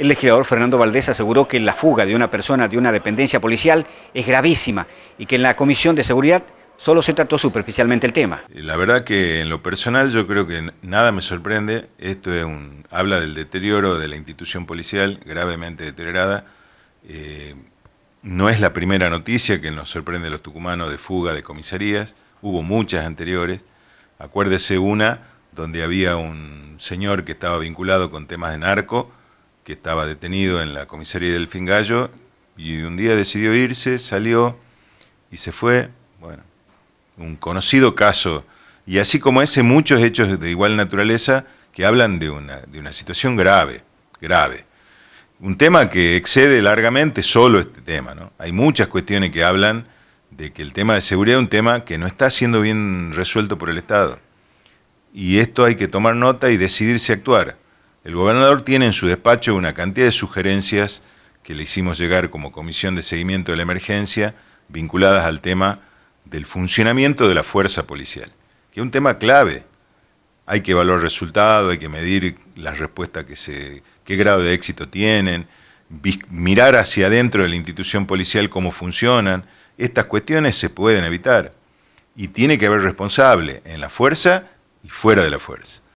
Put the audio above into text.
El legislador Fernando Valdés aseguró que la fuga de una persona de una dependencia policial es gravísima y que en la Comisión de Seguridad solo se trató superficialmente el tema. La verdad que en lo personal yo creo que nada me sorprende. Esto habla del deterioro de la institución policial gravemente deteriorada. Eh, no es la primera noticia que nos sorprende a los tucumanos de fuga de comisarías. Hubo muchas anteriores. Acuérdese una donde había un señor que estaba vinculado con temas de narco que estaba detenido en la comisaría del Fingallo y un día decidió irse, salió y se fue. Bueno, un conocido caso. Y así como ese, muchos hechos de igual naturaleza que hablan de una, de una situación grave, grave. Un tema que excede largamente solo este tema. ¿no? Hay muchas cuestiones que hablan de que el tema de seguridad es un tema que no está siendo bien resuelto por el Estado. Y esto hay que tomar nota y decidirse a actuar. El gobernador tiene en su despacho una cantidad de sugerencias que le hicimos llegar como comisión de seguimiento de la emergencia vinculadas al tema del funcionamiento de la fuerza policial, que es un tema clave. Hay que evaluar resultados, hay que medir las respuestas que se, qué grado de éxito tienen, mirar hacia adentro de la institución policial cómo funcionan. Estas cuestiones se pueden evitar y tiene que haber responsable en la fuerza y fuera de la fuerza.